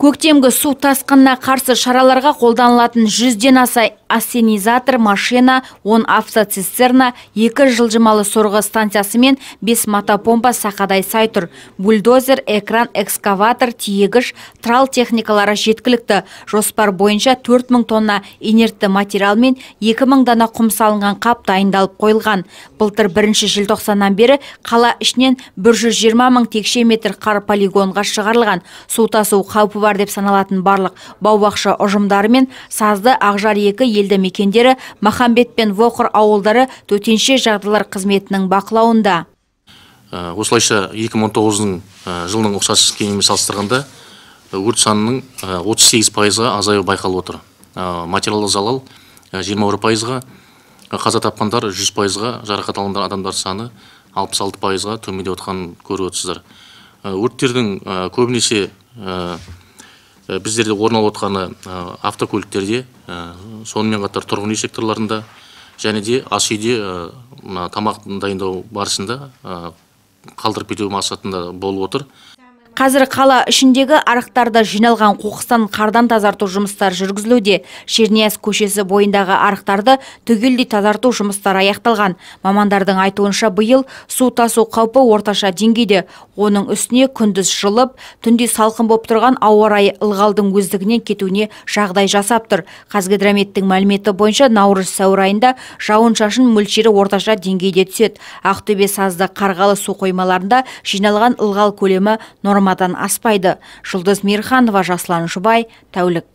көктемгі су тасқынына қарсы шараларға қолданылатын жүзден асай ассенизатор машина 10 автоцистерна екі жылжымалы сорғы станциясы мен 5 мотопомпа сақадай сай тұр бульдозер экран экскаватор тиегіш трал техникалары жеткілікті жоспар бойынша 4000 тонна инертті материал мен 2000 дана құм салынған қап дайындалып қойылған былтыр бірінші желтоқсаннан бері қала ішінен 120 мың текше метр қар полигонға шығарылған су тасу бар деп саналатын барлық бау бақша ұжымдары мен сазды ақжар екі елді мекендері махамбет пен воқыр ауылдары төтенше жағдайлар қызметінің бақылауында ә, осылайша 2019 ә, жылының ұқсас кезеңімен салыстырғанда ә, өрт санының 38 пайызға азаюы байқалып отыр материалдық залал бір пайызға қаза тапқандар 100 пайызға жарақат адамдар саны 66 пайызға төмендеп отқан көріп отырсыздар өрттердің көбінесе Э, біздерде орын алып отқаны э, автокөліктерде э, сонымен қатар тұрғын үй секторларында және де ас үйде мына тамақ дайындау барысында қалдырып кету мақсатында болып отыр қазір қала ішіндегі арықтарда жиналған қоқыстан қардан тазарту жұмыстары жүргізілуде шернияз көшесі бойындағы арықтарды түгелдей тазарту жұмыстары аяқталған мамандардың айтуынша биыл су тасу қаупі орташа деңгейде оның үстіне күндіз жылып түнде салқын болып тұрған ауа райы ылғалдың өздігінен кетуіне жағдай жасап тұр қазгидрометтің мәліметі бойынша наурыз сәуір айында жауын шашын мөлшері орташа деңгейде түседі ақтөбе сазды қарғалы су қоймаларында жиналған ылғал көлемі норма жиырмадан аспайды жұлдыз мейірханова жасұлан жұбай тәулік